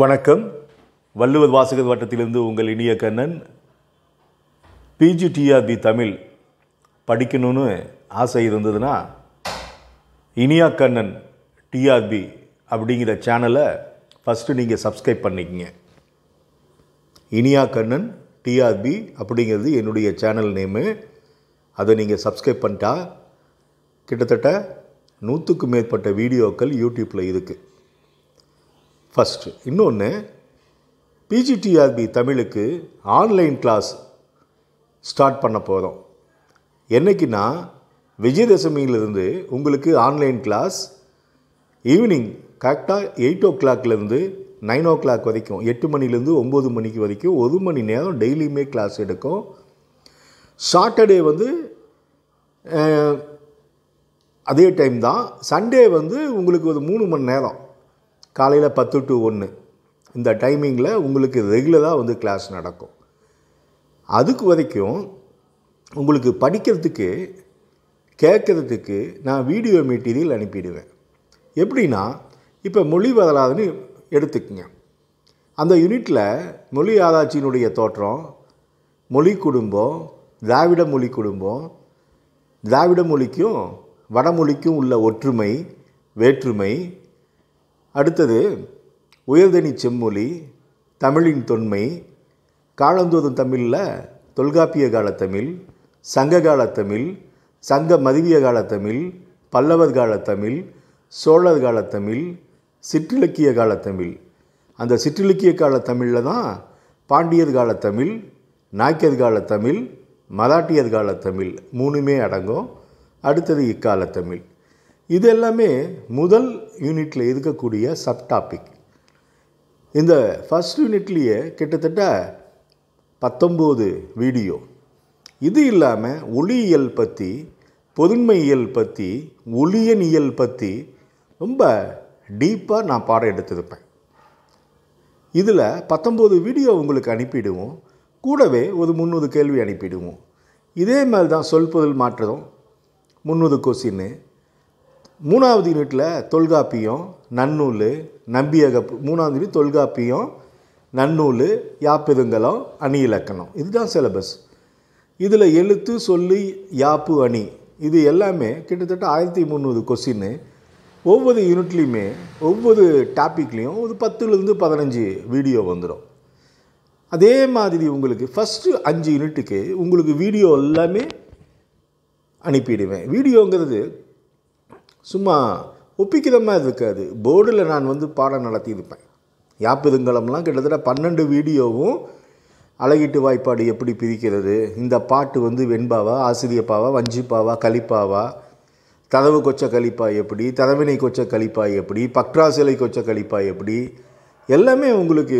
வணக்கம் வள்ளுவர் வாசகர் வட்டத்திலிருந்து உங்கள் இனிய கண்ணன் பிஜிடிஆர்பி தமிழ் படிக்கணும்னு ஆசை இருந்ததுன்னா இனியா கண்ணன் டிஆர்பி அப்படிங்கிற சேனலை ஃபஸ்ட்டு நீங்கள் சப்ஸ்கிரைப் பண்ணிக்கங்க இனியா கண்ணன் டிஆர்பி அப்படிங்கிறது என்னுடைய சேனல் நேமு அதை நீங்கள் சப்ஸ்கிரைப் பண்ணிட்டா கிட்டத்தட்ட நூற்றுக்கும் மேற்பட்ட வீடியோக்கள் யூடியூப்பில் இருக்குது ஃபஸ்ட்டு இன்னொன்று பிஜிடிஆர்பி தமிழுக்கு ஆன்லைன் கிளாஸ் ஸ்டார்ட் பண்ண போகிறோம் என்றைக்குன்னா விஜயதசமியிலிருந்து உங்களுக்கு ஆன்லைன் கிளாஸ் ஈவினிங் கரெக்டாக எயிட் ஓ கிளாக்லேருந்து நைன் ஓ கிளாக் வரைக்கும் எட்டு மணிலேருந்து ஒம்பது மணிக்கு வரைக்கும் ஒரு மணி நேரம் டெய்லியுமே கிளாஸ் எடுக்கும் சாட்டர்டே வந்து அதே டைம் தான் சண்டே வந்து உங்களுக்கு ஒரு மூணு மணி நேரம் காலையில் பத்து டு ஒன்று இந்த டைமிங்கில் உங்களுக்கு ரெகுலராக வந்து கிளாஸ் நடக்கும் அதுக்கு வரைக்கும் உங்களுக்கு படிக்கிறதுக்கு கேட்குறதுக்கு நான் வீடியோ மெட்டீரியல் அனுப்பிடுவேன் எப்படின்னா இப்போ மொழி வரலாதுன்னு எடுத்துக்கங்க அந்த யூனிட்டில் மொழி ஆராய்ச்சியினுடைய தோற்றம் மொழி குடும்பம் திராவிட மொழி குடும்பம் திராவிட மொழிக்கும் வடமொழிக்கும் உள்ள ஒற்றுமை வேற்றுமை அடுத்தது உயர்தனி செம்மொழி தமிழின் தொன்மை காலந்தோதும் தமிழில் தொல்காப்பிய காலத்தமிழ் சங்க காலத்தமிழ் சங்க மதுவிய காலத்தமிழ் பல்லவர் காலத்தமிழ் சோழர் காலத்தமிழ் சிற்றிலக்கிய காலத்தமிழ் அந்த சிற்றிலக்கிய காலத்தமிழில் தான் பாண்டியர் காலத்தமிழ் நாய்க்கர் காலத்தமிழ் மராட்டியர் காலத்தமிழ் மூணுமே அடங்கும் அடுத்தது இக்காலத்தமிழ் இது எல்லாமே முதல் யூனிட்டில் இருக்கக்கூடிய சப்டாபிக் இந்த ஃபஸ்ட் யூனிட்லேயே கிட்டத்தட்ட பத்தொம்போது வீடியோ இது இல்லாமல் ஒளியியல் பற்றி பொதுமையியல் பற்றி ஒளியனியல் பற்றி ரொம்ப டீப்பாக நான் பாடம் எடுத்திருப்பேன் இதில் பத்தொம்போது வீடியோ உங்களுக்கு அனுப்பிடுவோம் கூடவே ஒரு முந்நூறு கேள்வி அனுப்பிடுவோம் இதே மாதிரி தான் சொல்பொருள் மாற்றம் முந்நூறு கொசின்னு மூணாவது யூனிட்டில் தொல்காப்பியம் நன்னூல் நம்பியக மூணாவது யூனிட் தொல்காப்பியம் நன்னூல் யாப்பெருங்கலம் அணி இலக்கணம் இதுதான் சிலபஸ் இதில் எழுத்து சொல்லி யாப்பு அணி இது எல்லாமே கிட்டத்தட்ட ஆயிரத்தி முந்நூறு கொஸ்டின் ஒவ்வொரு யூனிட்லேயுமே ஒவ்வொரு டாப்பிக்லேயும் ஒரு பத்துலேருந்து பதினஞ்சு வீடியோ வந்துடும் அதே மாதிரி உங்களுக்கு ஃபஸ்ட்டு அஞ்சு யூனிட்டுக்கு உங்களுக்கு வீடியோ எல்லாமே அனுப்பிடுவேன் வீடியோங்கிறது சும்மா ஒப்பிக்கிற மாதிரி இருக்காது போர்டில் நான் வந்து பாடம் நடத்தியிருப்பேன் யாப்பிருங்கலம்லாம் கிட்டத்தட்ட பன்னெண்டு வீடியோவும் அழகிட்டு வாய்ப்பாடு எப்படி பிரிக்கிறது இந்த பாட்டு வந்து வெண்பாவா ஆசிரியப்பாவா வஞ்சிப்பாவா கழிப்பாவா தடவு கொச்ச கழிப்பா எப்படி தரவினை கொச்ச கழிப்பா எப்படி பக்ராசிலை கொச்ச கழிப்பா எப்படி எல்லாமே உங்களுக்கு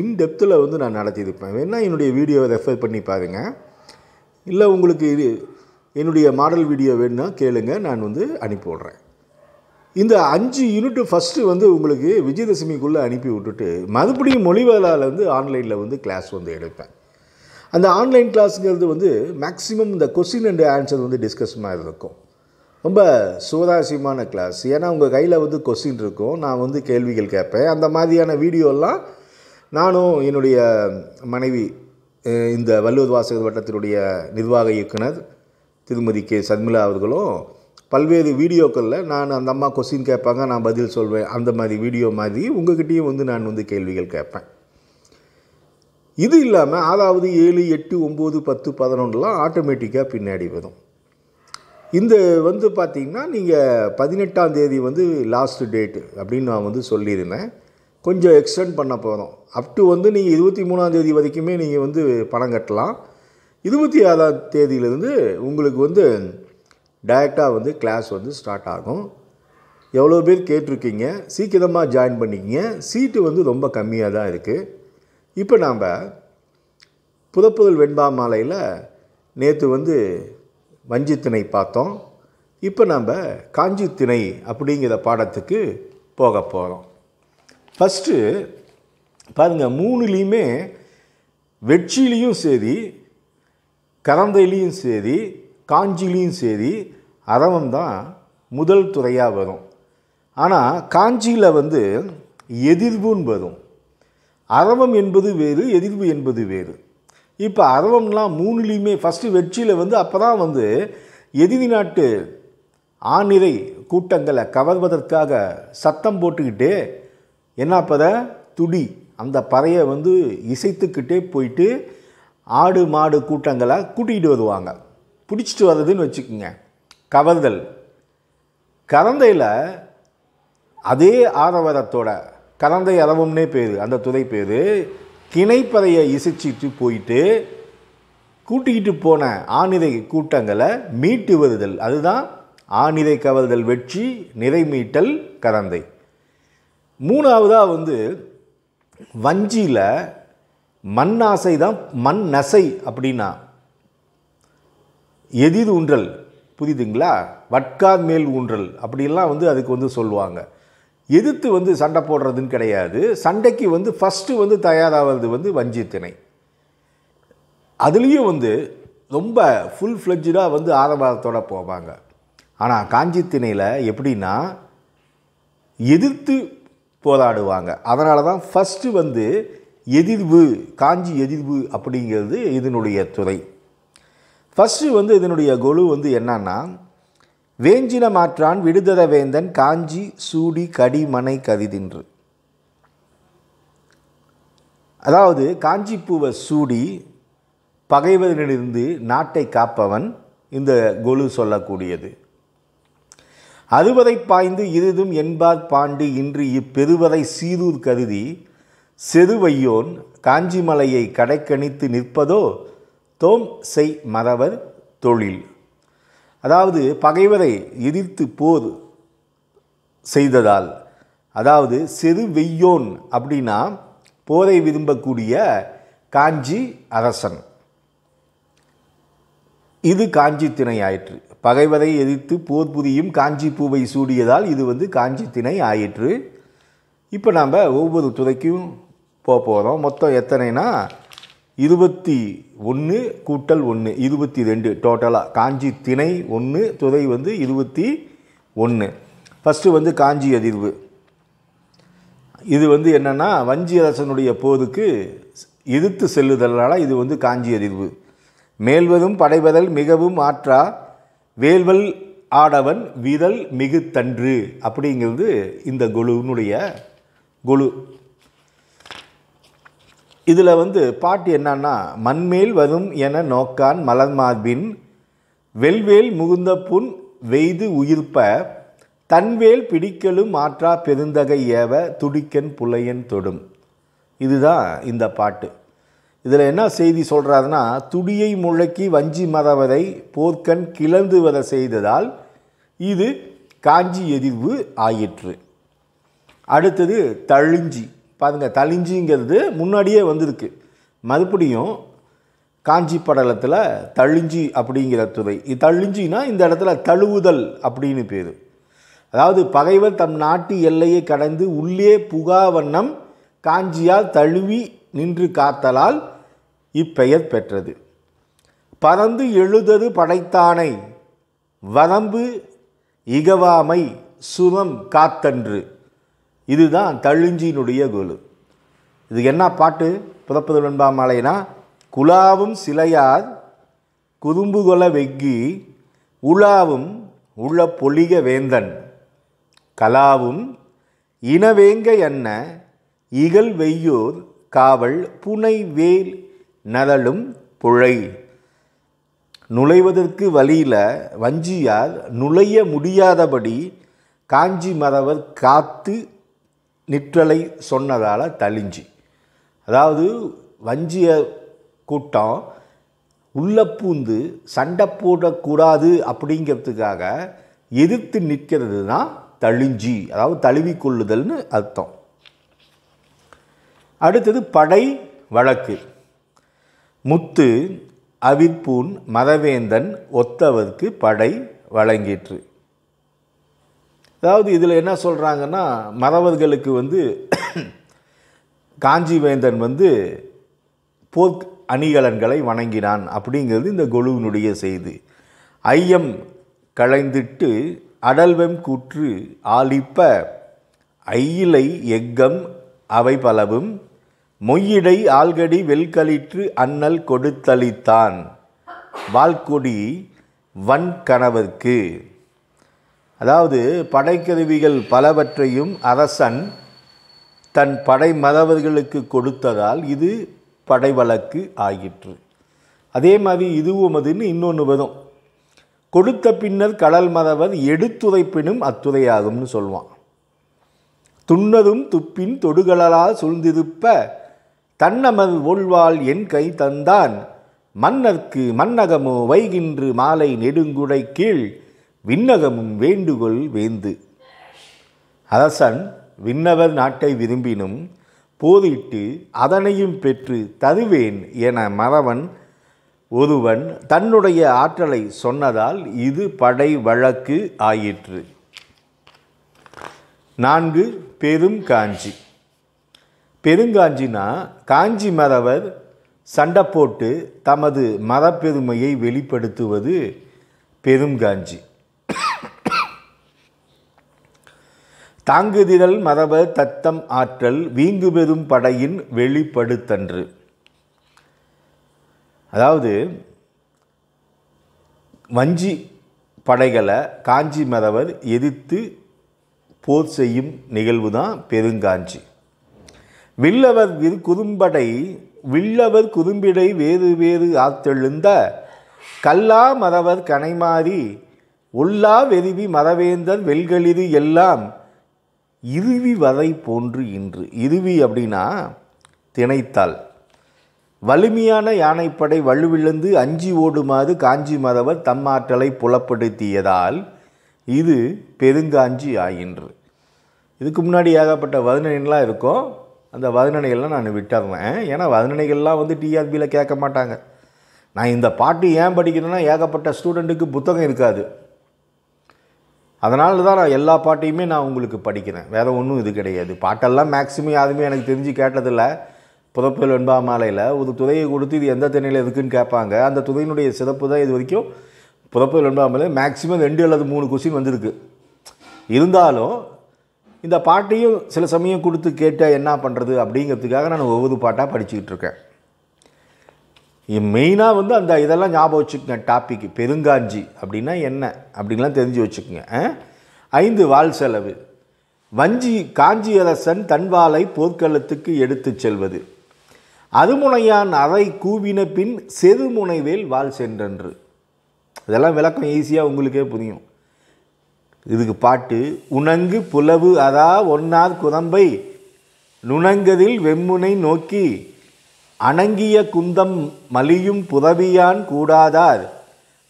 இன்டெப்த்தில் வந்து நான் நடத்தியிருப்பேன் வேணால் என்னுடைய வீடியோவை ரெஃபர் பண்ணி பாருங்கள் இல்லை உங்களுக்கு இது என்னுடைய மாடல் வீடியோ வேணும்னா கேளுங்க நான் வந்து அனுப்பி விட்றேன் இந்த அஞ்சு யூனிட்டு ஃபஸ்ட்டு வந்து உங்களுக்கு விஜயதசமிக்குள்ளே அனுப்பி விட்டுட்டு மறுபடியும் மொழிவேளால் வந்து ஆன்லைனில் வந்து கிளாஸ் வந்து எடுப்பேன் அந்த ஆன்லைன் கிளாஸுங்கிறது வந்து மேக்ஸிமம் இந்த கொஸ்டின் அண்ட் ஆன்சர் வந்து டிஸ்கஸ் மாதிரி இருக்கும் ரொம்ப சுவாரஸ்யமான கிளாஸ் ஏன்னா உங்கள் கையில் வந்து கொஸ்டின் இருக்கும் நான் வந்து கேள்விகள் கேட்பேன் அந்த மாதிரியான வீடியோலாம் நானும் என்னுடைய மனைவி இந்த வள்ளுவர் வாசகர் வட்டத்தினுடைய நிர்வாக இயக்குனர் திருமதி கே சர்மிளா அவர்களும் பல்வேறு வீடியோக்களில் நான் அந்த அம்மா கொஸ்டின் கேட்பாங்க நான் பதில் சொல்வேன் அந்த மாதிரி வீடியோ மாதிரி உங்ககிட்டயும் வந்து நான் வந்து கேள்விகள் கேட்பேன் இது இல்லாமல் அதாவது ஏழு எட்டு ஒம்பது பத்து பதினொன்றுலாம் ஆட்டோமேட்டிக்காக பின்னாடி வரும் இந்த வந்து பார்த்திங்கன்னா நீங்கள் பதினெட்டாம் தேதி வந்து லாஸ்ட் டேட்டு அப்படின்னு நான் வந்து சொல்லியிருந்தேன் கொஞ்சம் எக்ஸ்டெண்ட் பண்ண போகிறோம் அப் வந்து நீங்கள் இருபத்தி மூணாம் தேதி வரைக்குமே நீங்கள் வந்து பணம் கட்டலாம் இருபத்தி ஏழாம் தேதியிலேருந்து உங்களுக்கு வந்து டைரெக்டாக வந்து கிளாஸ் வந்து ஸ்டார்ட் ஆகும் எவ்வளோ பேர் கேட்டிருக்கீங்க சீக்கிரமாக ஜாயின் பண்ணிக்கிங்க சீட்டு வந்து ரொம்ப கம்மியாக தான் இருக்குது இப்போ நாம் புதப்புதல் வெண்பா மாலையில் நேற்று வந்து வஞ்சித்திணை பார்த்தோம் இப்போ காஞ்சி காஞ்சித்திணை அப்படிங்கிற பாடத்துக்கு போக போகிறோம் ஃபஸ்ட்டு பாருங்கள் மூணுலேயுமே வெற்றிலையும் சரி கரந்தையிலையும் சரி காஞ்சிலையும் சரி அரவம் தான் முதல் துறையாக வரும் ஆனால் காஞ்சியில் வந்து எதிர்வுன்னு வரும் அரவம் என்பது வேறு எதிர்வு என்பது வேறு இப்போ அரவம்லாம் மூணுலேயுமே ஃபஸ்ட்டு வெற்றியில் வந்து அப்போ தான் வந்து எதிரி நாட்டு ஆநிறை கூட்டங்களை கவர்வதற்காக சத்தம் போட்டுக்கிட்டே என்ன பத துடி அந்த பறையை வந்து இசைத்துக்கிட்டே போயிட்டு ஆடு மாடு கூட்டங்களை கூட்டிகிட்டு வருவாங்க பிடிச்சிட்டு வர்றதுன்னு வச்சுக்கோங்க கவர்தல் கரந்தையில் அதே ஆரவரத்தோட கரந்தை அளவும்னே பேர் அந்த துறை பேர் கிணைப்பறையை இசைச்சிட்டு போயிட்டு கூட்டிக்கிட்டு போன ஆணிரை கூட்டங்களை மீட்டு வருதல் அதுதான் ஆணிரை கவர்தல் வெற்றி நிறை மீட்டல் கரந்தை மூணாவதாக வந்து வஞ்சியில் மண் ஆசை தான் மண் நசை அப்படின்னா எதிர் ஊன்றல் புரியுதுங்களா வட்கார் மேல் ஊன்றல் அப்படிலாம் வந்து அதுக்கு வந்து சொல்லுவாங்க எதிர்த்து வந்து சண்டை போடுறதுன்னு கிடையாது சண்டைக்கு வந்து ஃபஸ்ட்டு வந்து தயாராகிறது வந்து வஞ்சித்திணை அதுலேயும் வந்து ரொம்ப ஃபுல் ஃப்ளெட்ஜாக வந்து ஆரவாரத்தோடு போவாங்க ஆனால் காஞ்சி திணையில் எப்படின்னா எதிர்த்து போராடுவாங்க அதனால தான் ஃபஸ்ட்டு வந்து எதிர்வு காஞ்சி எதிர்வு அப்படிங்கிறது இதனுடைய துறை ஃபஸ்ட்டு வந்து இதனுடைய கொலு வந்து என்னன்னா வேஞ்சின மாற்றான் விடுதலை வேந்தன் காஞ்சி சூடி கடிமனை கதிதின்று அதாவது காஞ்சிப்பூவை சூடி பகைவரிலிருந்து நாட்டை காப்பவன் இந்த கொலு சொல்லக்கூடியது அறுவதை பாய்ந்து இருதும் என்பார் பாண்டு இன்று இப்பெருவதை சீரூர் கருதி செதுவையோன் காஞ்சிமலையை கடைக்கணித்து நிற்பதோ தோம் செய் மறவர் தொழில் அதாவது பகைவரை எதிர்த்து போர் செய்ததால் அதாவது செரு வெய்யோன் அப்படின்னா போரை விரும்பக்கூடிய காஞ்சி அரசன் இது காஞ்சி திணை ஆயிற்று பகைவரை எதிர்த்து போர் புரியும் காஞ்சி பூவை சூடியதால் இது வந்து காஞ்சி திணை ஆயிற்று இப்போ நாம் ஒவ்வொரு துறைக்கும் போக போகிறோம் மொத்தம் எத்தனைனா இருபத்தி ஒன்று கூட்டல் ஒன்று இருபத்தி ரெண்டு டோட்டலாக காஞ்சி திணை ஒன்று துறை வந்து இருபத்தி ஒன்று ஃபஸ்ட்டு வந்து காஞ்சி அதிர்வு இது வந்து என்னென்னா வஞ்சியரசனுடைய போருக்கு எதிர்த்து செல்லுதலால் இது வந்து காஞ்சி அதிர்வு மேல்வதும் படைவதல் மிகவும் ஆற்றா வேல்வல் ஆடவன் மிகு மிகுத்தன்று அப்படிங்கிறது இந்த குழுனுடைய குழு இதில் வந்து பாட்டு என்னன்னா மண்மேல் வரும் என நோக்கான் மலர்மார்பின் வெல்வேல் முகுந்த புண் வெய்து உயிர்ப்ப தன்வேல் பிடிக்கலும் மாற்றா பெருந்தகை ஏவ துடிக்கன் புலையன் தொடும் இதுதான் இந்த பாட்டு இதில் என்ன செய்தி சொல்கிறாருன்னா துடியை முழக்கி வஞ்சி மறவதை போர்க்கண் கிளந்து வர செய்ததால் இது காஞ்சி எதிர்வு ஆயிற்று அடுத்தது தழுஞ்சி பாருங்க தளிஞ்சிங்கிறது முன்னாடியே வந்திருக்கு மறுபடியும் காஞ்சி படலத்தில் தழிஞ்சி அப்படிங்கிற துறை தழிஞ்சினா இந்த இடத்துல தழுவுதல் அப்படின்னு பேர் அதாவது பகைவர் தம் நாட்டு எல்லையை கடந்து உள்ளே புகா வண்ணம் காஞ்சியால் தழுவி நின்று காத்தலால் இப்பெயர் பெற்றது பறந்து எழுதது படைத்தானை வரம்பு இகவாமை சுரம் காத்தன்று இதுதான் தழுஞ்சியினுடைய குழு இது என்ன பாட்டு புதப்பது வெண்பா மாலைனா குலாவும் சிலையார் குதும்புகொல வெக்கி உலாவும் உள்ள பொலிக வேந்தன் கலாவும் இனவேங்க என்ன இகல் வெய்யோர் காவல் புனை வேல் நதலும் புழை நுழைவதற்கு வழியில் வஞ்சியார் நுழைய முடியாதபடி காஞ்சி மறவர் காத்து நிற்றலை சொன்னதால் தளிஞ்சி அதாவது வஞ்சிய கூட்டம் உள்ளே பூந்து சண்டை போடக்கூடாது அப்படிங்கிறதுக்காக எதிர்த்து நிற்கிறது தான் தழிஞ்சி அதாவது தழுவிக்கொள்ளுதல்னு அர்த்தம் அடுத்தது படை வழக்கு முத்து அவிற்பூன் மதவேந்தன் ஒத்தவருக்கு படை வழங்கிற்று அதாவது இதில் என்ன சொல்கிறாங்கன்னா மறவர்களுக்கு வந்து காஞ்சிவேந்தன் வந்து போர்க் அணிகலன்களை வணங்கினான் அப்படிங்கிறது இந்த கொலுவினுடைய செய்தி ஐயம் களைந்திட்டு அடல்வெம் கூற்று ஆலிப்ப ஐயிலை எக்கம் அவை பலவும் மொய்யிடை ஆல்கடி வெல்கலிற்று அண்ணல் கொடுத்தளித்தான் வால்கொடி வன்கணவர்க்கு அதாவது படைக்கருவிகள் பலவற்றையும் அரசன் தன் படை மதவர்களுக்கு கொடுத்ததால் இது படை வழக்கு ஆகிற்று அதே மாதிரி இதுவும் அதுன்னு இன்னொன்று வரும் கொடுத்த பின்னர் கடல் மதவர் எடுத்துரைப்பினும் அத்துறையாகும்னு சொல்வான் துண்ணதும் துப்பின் தொடுகளால் சூழ்ந்திருப்ப தன்னமது ஒழ்வாள் என் கை தந்தான் மன்னர்க்கு மன்னகமோ வைகின்று மாலை நெடுங்குடை கீழ் விண்ணகமும் வேண்டுகோள் வேந்து அரசன் விண்ணவர் நாட்டை விரும்பினும் போரிட்டு அதனையும் பெற்று தருவேன் என மறவன் ஒருவன் தன்னுடைய ஆற்றலை சொன்னதால் இது படை வழக்கு ஆயிற்று நான்கு பெரும் காஞ்சி பெருங்காஞ்சினா காஞ்சி மறவர் சண்டை போட்டு தமது மரப்பெருமையை வெளிப்படுத்துவது பெருங்காஞ்சி தாங்குதிரல் மரப தத்தம் ஆற்றல் வீங்கு பெறும் படையின் வெளிப்படுத்தன்று அதாவது வஞ்சி படைகளை காஞ்சி மரவர் எதிர்த்து போர் செய்யும் நிகழ்வு தான் பெருங்காஞ்சி வில்லவர் விரு குறும்படை வில்லவர் குறும்பிடை வேறு வேறு ஆத்தெழுந்த கல்லா மரவர் கனைமாறி உள்ளா வெறிவி மரவேந்தர் வெல்களிரு எல்லாம் இருவி வதை போன்று இன்று இருவி அப்படின்னா திணைத்தாள் வலிமையான யானைப்படை வலுவிழந்து அஞ்சி ஓடுமாறு காஞ்சி மதவர் தம்மாற்றலை புலப்படுத்தியதால் இது பெருங்காஞ்சி ஆயின்று இதுக்கு முன்னாடி ஏகப்பட்ட வருணனைலாம் இருக்கும் அந்த வருணனைகள்லாம் நான் விட்டுறேன் ஏன்னா வருணனைகள்லாம் வந்து டிஆர்பியில் கேட்க மாட்டாங்க நான் இந்த பாட்டு ஏன் படிக்கணும்னா ஏகப்பட்ட ஸ்டூடெண்ட்டுக்கு புத்தகம் இருக்காது அதனால தான் நான் எல்லா பாட்டையுமே நான் உங்களுக்கு படிக்கிறேன் வேறு ஒன்றும் இது கிடையாது பாட்டெல்லாம் மேக்ஸிமம் யாருமே எனக்கு தெரிஞ்சு கேட்டதில்லை புதப்பல் வெண்பா மாலையில் ஒரு துறையை கொடுத்து இது எந்த திணையில் இருக்குதுன்னு கேட்பாங்க அந்த துறையினுடைய சிறப்பு தான் இது வரைக்கும் புதப்பல் வெண்பா மாலை மேக்ஸிமம் ரெண்டு அல்லது மூணு கொஸ்டின் வந்திருக்கு இருந்தாலும் இந்த பாட்டையும் சில சமயம் கொடுத்து கேட்டால் என்ன பண்ணுறது அப்படிங்கிறதுக்காக நான் ஒவ்வொரு பாட்டாக படிச்சுக்கிட்டு இருக்கேன் மெயினாக வந்து அந்த இதெல்லாம் ஞாபகம் வச்சுக்கோங்க டாப்பிக்கு பெருங்காஞ்சி அப்படின்னா என்ன அப்படின்லாம் தெரிஞ்சு வச்சுக்கோங்க ஐந்து வால் செலவு வஞ்சி காஞ்சியரசன் தன்வாலை போர்க்களத்துக்கு எடுத்து செல்வது அருமுனையான் அறை கூவின பின் செருமுனைவேல் வால் சென்றன்று இதெல்லாம் விளக்கம் ஈஸியாக உங்களுக்கே புரியும் இதுக்கு பாட்டு உணங்கு புலவு அதா ஒன்னார் குதம்பை நுணங்கதில் வெம்முனை நோக்கி அணங்கிய குந்தம் மலியும் புதவியான் கூடாதார்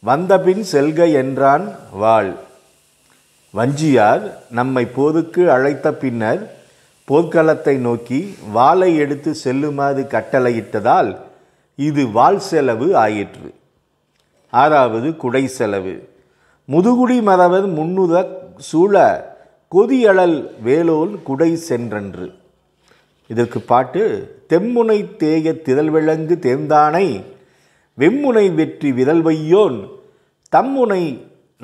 வந்தபின் செல்க என்றான் வாள் வஞ்சியார் நம்மை போருக்கு அழைத்த பின்னர் போர்க்களத்தை நோக்கி வாளை எடுத்து செல்லுமாறு கட்டளையிட்டதால் இது வால் செலவு ஆயிற்று ஆறாவது குடை செலவு முதுகுடி மறவர் முன்னுத சூழ கொதியழல் வேலோல் குடை சென்றன்று இதற்கு பாட்டு தெம்முனை தேய திரள் விளங்கு தேர்ந்தானை வெம்முனை வெற்றி விரல் வையோன் தம்முனை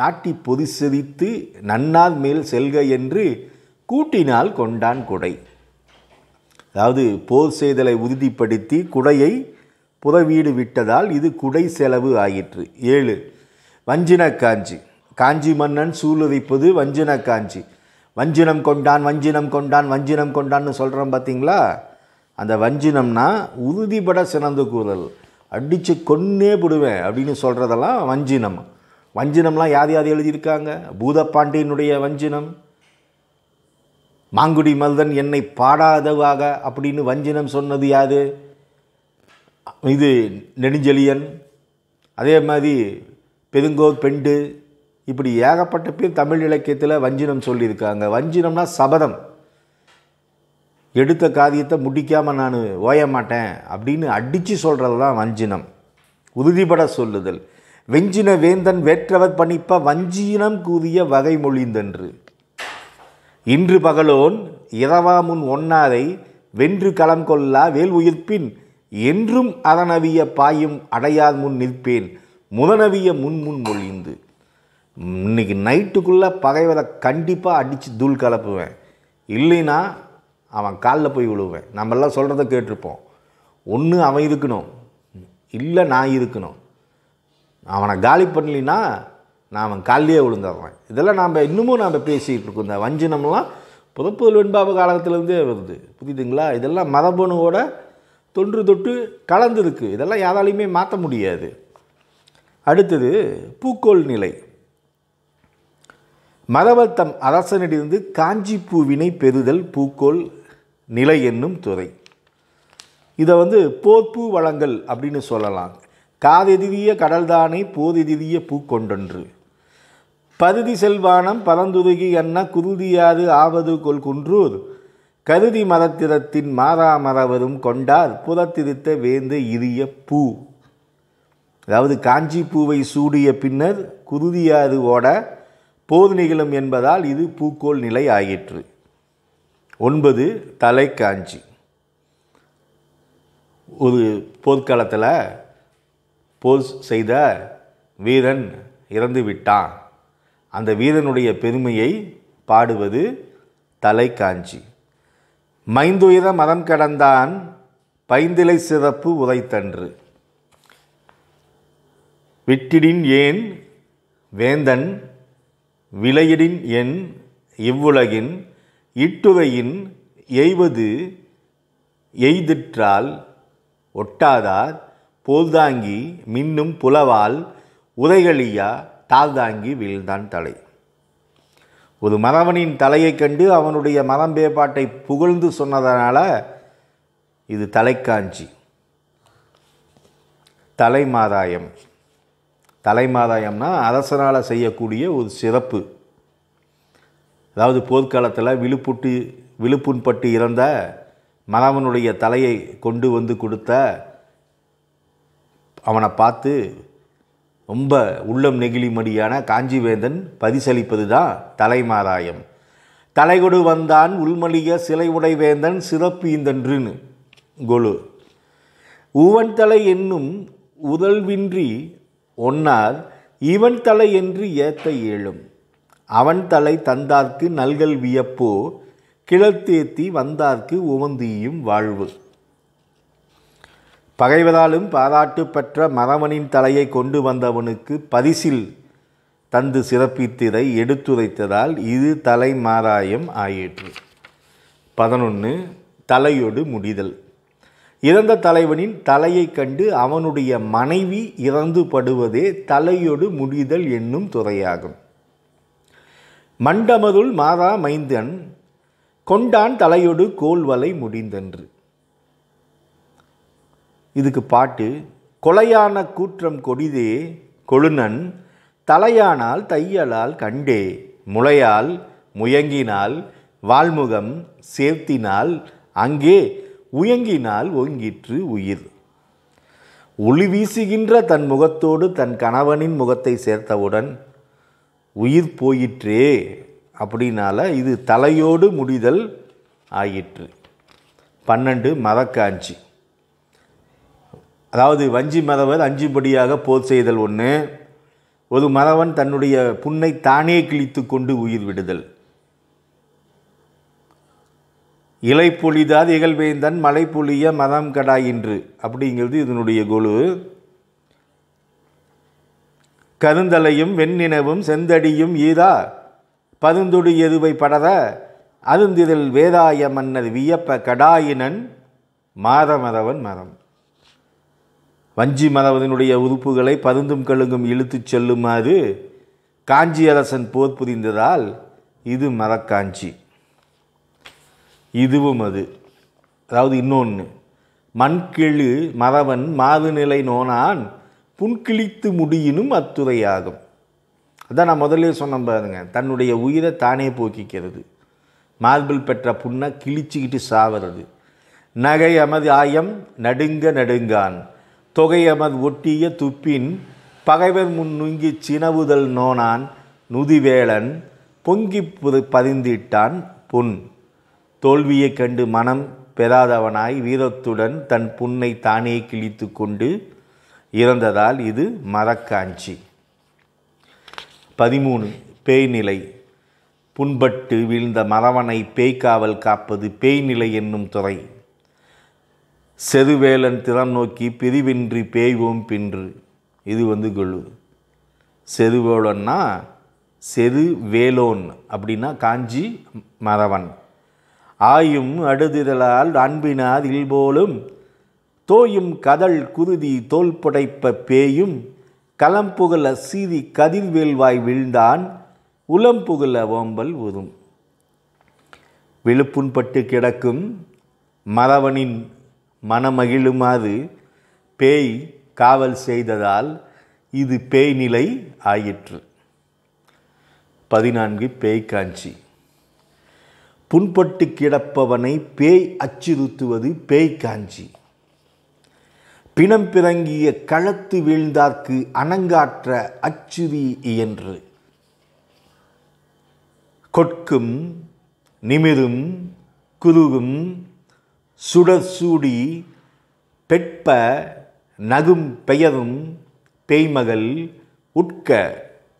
நாட்டி பொதி செதித்து நன்னால் மேல் செல்க என்று கூட்டினால் கொண்டான் குடை அதாவது போர் செய்தலை உறுதிப்படுத்தி குடையை புறவீடு விட்டதால் இது குடை செலவு ஆயிற்று ஏழு வஞ்சின காஞ்சி காஞ்சி மன்னன் சூளுதைப்பது வஞ்சின காஞ்சி வஞ்சினம் கொண்டான் வஞ்சினம் கொண்டான் வஞ்சினம் கொண்டான்னு சொல்கிறோம் பார்த்தீங்களா அந்த வஞ்சினம்னா உறுதிபட சிறந்து கூறல் அடித்து கொன்னே விடுவேன் அப்படின்னு சொல்கிறதெல்லாம் வஞ்சினம் வஞ்சினம்லாம் யார் யார் எழுதியிருக்காங்க பூதப்பாண்டியனுடைய வஞ்சினம் மாங்குடி மல்தன் என்னை பாடாதவாக அப்படின்னு வஞ்சினம் சொன்னது யாது இது நெடுஞ்செழியன் அதே மாதிரி பெருங்கோ பெண்டு இப்படி ஏகப்பட்ட பேர் தமிழ் இலக்கியத்தில் வஞ்சினம் சொல்லியிருக்காங்க வஞ்சினம்னா சபதம் எடுத்த காரியத்தை முடிக்காமல் நான் ஓய மாட்டேன் அப்படின்னு அடித்து சொல்கிறது தான் வஞ்சினம் உறுதிபட சொல்லுதல் வெஞ்சின வேந்தன் வேற்றவர் பணிப்ப வஞ்சினம் கூறிய வகை மொழிந்தன்று இன்று பகலோன் இரவா முன் ஒன்னாரை வென்று களம் கொல்லா வேல் உயிர்ப்பின் என்றும் அதனவிய பாயும் அடையாது முன் நிற்பேன் முதனவிய முன்முன் மொழிந்து இன்னைக்கு நைட்டுக்குள்ளே பகைவரை கண்டிப்பாக அடித்து தூள் கலப்புவேன் இல்லைன்னா அவன் காலில் போய் விழுவேன் நம்மெல்லாம் சொல்கிறத கேட்டிருப்போம் ஒன்று அவன் இருக்கணும் இல்லை நான் இருக்கணும் அவனை காலி பண்ணலினா நான் அவன் காலிலேயே விழுந்துடுறேன் இதெல்லாம் நாம் இன்னமும் நாம் பேசிகிட்டு இருக்கோம் இந்த வஞ்சினம்லாம் புதப்புதல் வெண்பாப காலத்துலேருந்தே வருது புரியுதுங்களா இதெல்லாம் மதபனுவோட தொன்று தொட்டு கலந்துருக்கு இதெல்லாம் யாராலையுமே மாற்ற முடியாது அடுத்தது பூக்கோள் நிலை மரபத்தம் அரசனிடிருந்து காஞ்சி பூவினை பெறுதல் பூக்கோள் நிலை என்னும் துறை இதை வந்து போர்ப்பு வளங்கள் அப்படின்னு சொல்லலாம் காதெதிரிய கடல்தானே போதெதிரிய பூ கொண்டொன்று பருதி செல்வானம் பரந்துருகி என்ன குருதியாது ஆவது கொல் குன்றூர் கருதி மரத்திரத்தின் மாறாமரவரும் கொண்டார் புறத்திருத்த வேந்த இரிய பூ அதாவது காஞ்சி பூவை சூடிய பின்னர் குருதியாறு ஓட போர் நிகழும் என்பதால் இது பூக்கோள் நிலை ஆயிற்று ஒன்பது தலை காஞ்சி ஒரு போர்க்காலத்தில் போர் செய்த வீரன் இறந்து விட்டான் அந்த வீரனுடைய பெருமையை பாடுவது தலை காஞ்சி மைந்துயிர மரம் கடந்தான் பைந்திலை சிறப்பு உரைத்தன்று விட்டிடின் ஏன் வேந்தன் விளையிடின் என் இவ்வுலகின் ஈட்டுவையின் எய்வது எய்திற்றால் ஒட்டாதார் போல்தாங்கி மின்னும் புலவால் உதைகளியா தாழ்தாங்கி வீழ்ந்தான் தலை ஒரு மறவனின் தலையை கண்டு அவனுடைய மரம்பேப்பாட்டை புகழ்ந்து சொன்னதனால் இது தலைக்காஞ்சி தலைமாதாயம் தலைமாதாயம்னா அரசனால் செய்யக்கூடிய ஒரு சிறப்பு அதாவது போர்க்காலத்தில் விழுப்புட்டு விழுப்புண்பட்டு இறந்த மணவனுடைய தலையை கொண்டு வந்து கொடுத்த அவனை பார்த்து ரொம்ப உள்ளம் நெகிழி மடியான காஞ்சிவேந்தன் பரிசளிப்பது தான் தலைமாராயம் தலைகொடு வந்தான் உள்மலிய சிலை உடைவேந்தன் சிறப்பு இந்தன்றுன்னு கொலு ஊவன் தலை என்னும் உதழ்வின்றி ஒன்னார் இவன் தலை என்று ஏத்த இயலும் அவன் தலை தந்தார்க்கு நல்கல் வியப்போ கிழத்தேத்தி வந்தார்க்கு உவந்தியும் வாழ்வு பகைவராலும் பாராட்டு பெற்ற மரவனின் தலையை கொண்டு வந்தவனுக்கு பரிசில் தந்து சிறப்பித்திரை எடுத்துரைத்ததால் இது தலைமாராயம் ஆயிற்று பதினொன்று தலையோடு முடிதல் இறந்த தலைவனின் தலையை கண்டு அவனுடைய மனைவி இறந்து படுவதே தலையோடு முடிதல் என்னும் துறையாகும் மண்டமதுள் மாதா மைந்தன் கொண்டான் தலையொடு கோல்வலை முடிந்தென்று இதுக்கு பாட்டு கொலையான கூற்றம் கொடிதே கொழுனன் தலையானால் தையலால் கண்டே முளையால் முயங்கினால் வால்முகம் சேர்த்தினால் அங்கே உயங்கினால் ஒங்கிற்று உயிர் ஒளி வீசுகின்ற தன் முகத்தோடு தன் கணவனின் முகத்தை சேர்த்தவுடன் உயிர் போயிற்றே அப்படின்னால இது தலையோடு முடிதல் ஆயிற்று பன்னெண்டு மதக்காஞ்சி அதாவது வஞ்சி மதவர் அஞ்சுபடியாக போர் செய்தல் ஒன்று ஒரு மதவன் தன்னுடைய புண்ணை தானே கிழித்து கொண்டு உயிர் விடுதல் இலை பொழிதார் இகழ்வேந்தன் மலை பொழிய மதம் கடாயின்று அப்படிங்கிறது இதனுடைய குழு கருந்தலையும் வெண்ணினவும் செந்தடியும் ஈதா பருந்துடி எதுவை படத அருந்திதில் வேதாய மன்னர் வியப்ப கடாயினன் மாதமரவன் மரம் வஞ்சி மரவனுடைய உறுப்புகளை பருந்தும் கழுங்கும் இழுத்துச் செல்லுமாறு காஞ்சி அரசன் போர் புரிந்ததால் இது மரக்காஞ்சி இதுவும் அது அதாவது இன்னொன்று மண்கிழு மறவன் மாதுநிலை நோனான் புன்கிழித்து முடியினும் அத்துறையாகும் அதான் நான் முதல்ல சொன்ன பாருங்க தன்னுடைய உயிரை தானே போக்கிக்கிறது மார்பிள் பெற்ற புண்ணை கிழிச்சிக்கிட்டு சாவது நகை அமது ஆயம் நடுங்க நடுங்கான் தொகை அமது ஒட்டிய துப்பின் பகைவர் முன் நுங்கி சினவுதல் நோனான் நுதிவேளன் பொங்கி பதிந்திட்டான் புண் தோல்வியைக் கண்டு மனம் பெறாதவனாய் வீரத்துடன் தன் புண்ணை தானே கிழித்து கொண்டு இறந்ததால் இது மரக்காஞ்சி பதிமூணு பேய்நிலை புண்பட்டு வீழ்ந்த மரவனை பேய்காவல் காப்பது பேய்நிலை என்னும் துறை செருவேலன் திறம் நோக்கி பிரிவின்றி பேய்வோம் பின்று இது வந்து கொழு செருவேலன்னா செது வேலோன் அப்படின்னா காஞ்சி மறவன் ஆயும் அடுதிரலால் அன்பினார் இல்போலும் தோயும் கதல் குருதி தோல் புடைப்ப பேயும் களம்புகல சீதி கதிர்வேல்வாய் விழுந்தான் உளம்புகல ஓம்பல் உதும் விழுப்புண்பட்டு கிடக்கும் மறவனின் மனமகிழுமாறு பேய் காவல் செய்ததால் இது பேய் நிலை ஆயிற்று பதினான்கு பேய் காஞ்சி புண்பட்டு கிடப்பவனை பேய் அச்சுறுத்துவது பேய் காஞ்சி பிணம் பிறங்கிய களத்து வீழ்ந்தார்க்கு அணங்காற்ற அச்சுதி என்று கொட்கும் நிமிரும் குருகும் சுடற்சூடி பெட்ப நகும் பெயரும் பேய்மகள் உட்க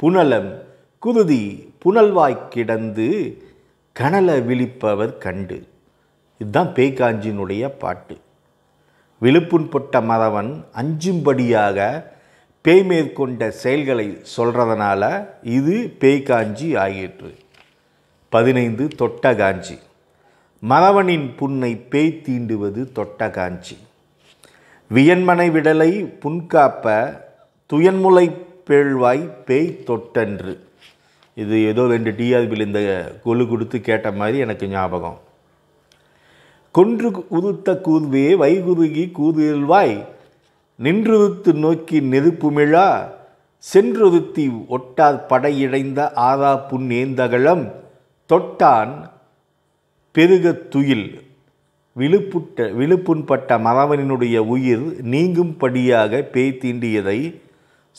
புனலம் குருதி புனல்வாய் கிடந்து கனல விழிப்பவர் கண்டு இதுதான் பேய்காஞ்சினுடைய பாட்டு விழுப்புண்பட்ட மதவன் அஞ்சும்படியாக பேய் மேற்கொண்ட செயல்களை சொல்கிறதுனால இது பேய் காஞ்சி ஆகிற்று பதினைந்து தொட்ட காஞ்சி மதவனின் புண்ணை பேய் தீண்டுவது தொட்ட காஞ்சி வியன்மனை விடலை புண்காப்ப துயன்முலை பேழ்வாய் பேய் தொட்டன்று இது ஏதோ ரெண்டு டிஆர்பியில் இந்த கொலு கொடுத்து கேட்ட மாதிரி எனக்கு ஞாபகம் கொன்று உதுத்த கூதுவே வைகுதுகி கூதுவாய் நின்றுதுத்து நோக்கி நெருப்புமிழா சென்றுதுத்தி ஒட்டார் படையிடைந்த ஆதா புன்னேந்தகளம் தொட்டான் பெருக துயில் விழுப்புட்ட விழுப்புண்பட்ட மறவனினுடைய உயிர் நீங்கும்படியாக பேய் தீண்டியதை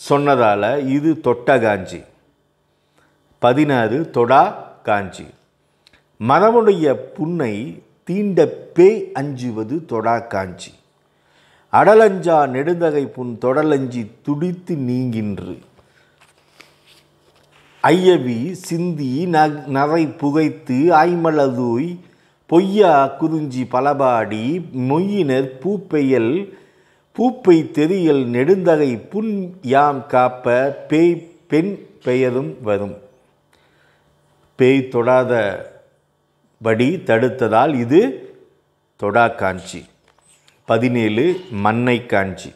சொன்னதால் இது தொட்ட காஞ்சி பதினாறு தொடா காஞ்சி மரவனுடைய புண்ணை தீண்ட பேய் அஞ்சுவது தொடா காஞ்சி அடலஞ்சா நெடுந்தகை புன் தொடலஞ்சி துடித்து நீங்கின்று ஐயவி சிந்தி நகை புகைத்து ஆய்மலதூய் பொய்யா குறிஞ்சி பலபாடி மொய்யினர் பூப்பெயல் பூப்பை தெரியல் நெடுந்தகை புன் யாம் காப்ப பேய் பெண் பெயரும் வரும் பேய் தொடாத படி தடுத்ததால் இது தொடா காஞ்சி பதினேழு மண்ணை காஞ்சி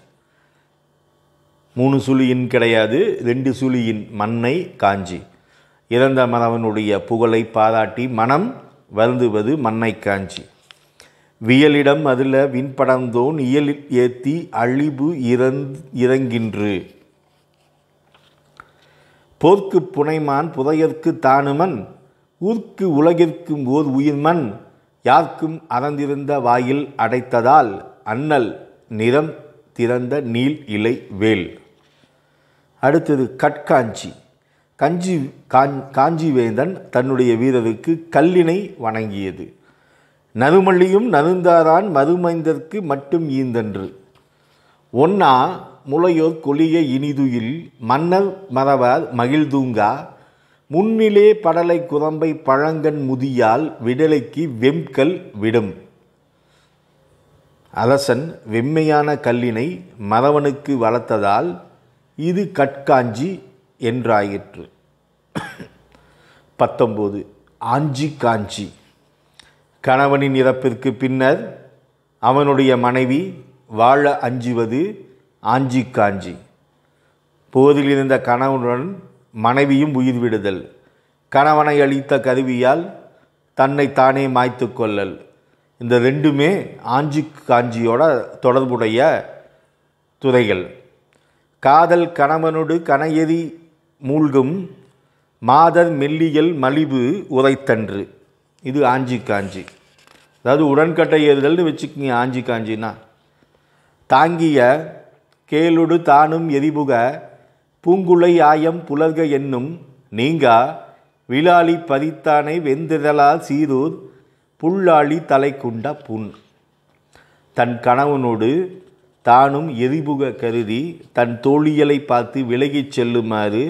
மூணு சுழியின் கிடையாது ரெண்டு சுழியின் மண்ணை காஞ்சி இறந்த மனவனுடைய புகழை பாராட்டி மனம் வருந்துவது மண்ணை காஞ்சி வியலிடம் அதில் விண்படந்தோன் இயலில் ஏத்தி அழிவு இறந் இறங்கின்று போர்க்கு புனைமான் புதையற்கு தானுமன் ஊர்க்கு உலகிற்கும் ஓர் உயிர்மண் யார்க்கும் அறந்திருந்த வாயில் அடைத்ததால் அண்ணல் நிறம் திறந்த நீல் இலை வேல் அடுத்தது கட்காஞ்சி கஞ்சி காஞ்சிவேந்தன் தன்னுடைய வீரருக்கு கல்லினை வணங்கியது நறுமல்லியும் நறுந்தாரான் மறுமைந்தற்கு மட்டும் ஈந்தன்று ஒன்னா முளையோர் கொளிய இனிதுயில் மன்னர் மறவார் மகிழ்தூங்கா முன்னிலே படலை குதம்பை பழங்கன் முதியால் விடலைக்கு வெம்கல் விடும் அலசன் வெம்மையான கல்லினை மறவனுக்கு வளர்த்ததால் இது கட்காஞ்சி என்றாயிற்று பத்தொம்போது ஆஞ்சி காஞ்சி கணவனின் இறப்பிற்கு பின்னர் அவனுடைய மனைவி வாழ அஞ்சுவது ஆஞ்சி காஞ்சி போதிலிருந்த கணவனுடன் மனைவியும் உயிர் விடுதல் கணவனை அளித்த கருவியால் தன்னை தானே மாய்த்து கொள்ளல் இந்த ரெண்டுமே ஆஞ்சி காஞ்சியோட தொடர்புடைய துறைகள் காதல் கணவனோடு கணையெறி மூழ்கும் மாதர் மெல்லியல் மலிவு உரைத்தன்று இது ஆஞ்சி காஞ்சி அதாவது உடன்கட்டை ஏறுதல்னு வச்சுக்கிங்க ஆஞ்சி காஞ்சின்னா தாங்கிய கேளுடு தானும் எரிபுக பூங்குளை ஆயம் புலர்க என்னும் நீங்கா விழாளி பதித்தானை வெந்திரலால் சீரூர் புல்லாளி தலை கொண்ட புண் தன் கணவனோடு தானும் எரிபுக கருதி தன் தோழியலை பார்த்து விலகிச் செல்லுமாறு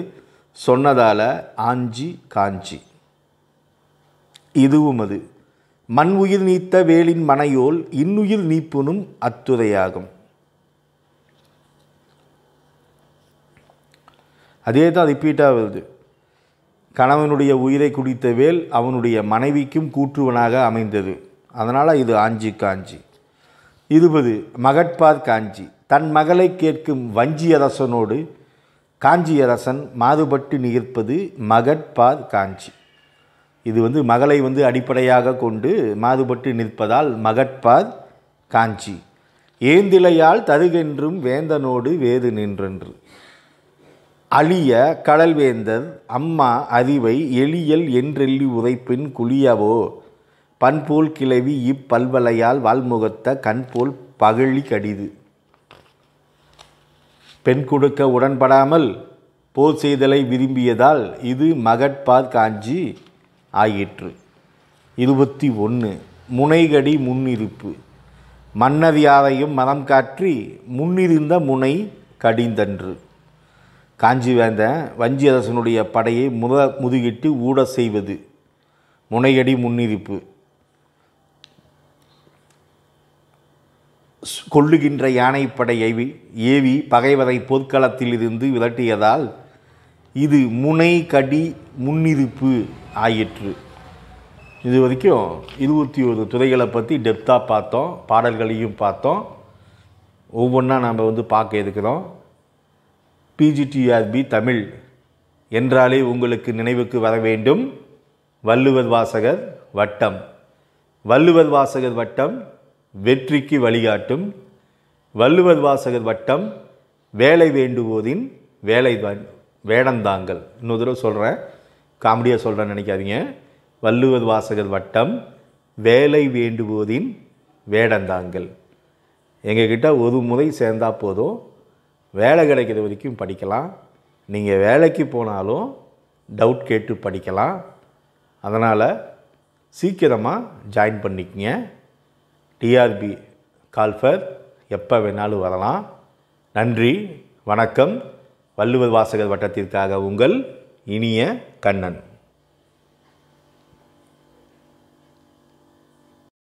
சொன்னதால ஆஞ்சி காஞ்சி இதுவும் அது மண் உயிர் நீத்த வேலின் மனையோல் இன்னுயிர் நீப்புனும் அத்துறையாகும் அதே தான் ரிப்பீட்டாக வருது கணவனுடைய உயிரை குடித்த வேல் அவனுடைய மனைவிக்கும் கூற்றுவனாக அமைந்தது அதனால் இது ஆஞ்சி காஞ்சி இருபது மகட்பார் காஞ்சி தன் மகளை கேட்கும் வஞ்சியரசனோடு காஞ்சியரசன் மாறுபட்டு நிகழ்ப்பது மகட்பார் காஞ்சி இது வந்து மகளை வந்து அடிப்படையாக கொண்டு மாறுபட்டு நிற்பதால் மகட்பார் காஞ்சி ஏந்திலையால் தருகென்றும் வேந்தனோடு வேது நின்றென்று அழிய கடல்வேந்தன் அம்மா அறிவை எளியல் என்றெள்ளி உதைப்பின் குளியவோ பண்போல் கிளவி இப்பல்வலையால் வால்முகத்த கண்போல் பகழி கடிது பெண் கொடுக்க உடன்படாமல் போர் செய்தலை விரும்பியதால் இது மகட்பார் காஞ்சி ஆயிற்று இருபத்தி ஒன்று முனைகடி முன்னிருப்பு மன்னதியாரையும் மனம் காற்றி முன்னிருந்த முனை கடிந்தன்று காஞ்சி வேந்த வஞ்சி அரசனுடைய படையை முத முதுகிட்டு ஊட செய்வது முனையடி முன்னிருப்பு கொள்ளுகின்ற யானைப்படையை ஏவி பகைவரை இருந்து விரட்டியதால் இது முனை கடி முன்னிருப்பு ஆயிற்று இது வரைக்கும் இருபத்தி ஒரு துறைகளை பற்றி டெப்த்தாக பார்த்தோம் பாடல்களையும் பார்த்தோம் ஒவ்வொன்றா நாம் வந்து பார்க்க இருக்கிறோம் பிஜிடிஆர்பி தமிழ் என்றாலே உங்களுக்கு நினைவுக்கு வர வேண்டும் வள்ளுவர் வாசகர் வட்டம் வள்ளுவர் வாசகர் வட்டம் வெற்றிக்கு வழிகாட்டும் வள்ளுவர் வாசகர் வட்டம் வேலை வேண்டுவோதின் வேலை வேடந்தாங்கள் இன்னொரு தடவை சொல்கிறேன் காமெடியாக சொல்கிறேன்னு நினைக்காதீங்க வள்ளுவர் வாசகர் வட்டம் வேலை வேண்டுவோதின் வேடந்தாங்கள் எங்ககிட்ட ஒரு முறை சேர்ந்தால் போதும் வேலை கிடைக்கிற வரைக்கும் படிக்கலாம் நீங்கள் வேலைக்கு போனாலும் டவுட் கேட்டு படிக்கலாம் அதனால் சீக்கிரமாக ஜாயின் பண்ணிக்கங்க டிஆர்பி கால்ஃபர் எப்போ வேணாலும் வரலாம் நன்றி வணக்கம் வள்ளுவர் வாசகர் வட்டத்திற்காக உங்கள் இனிய கண்ணன்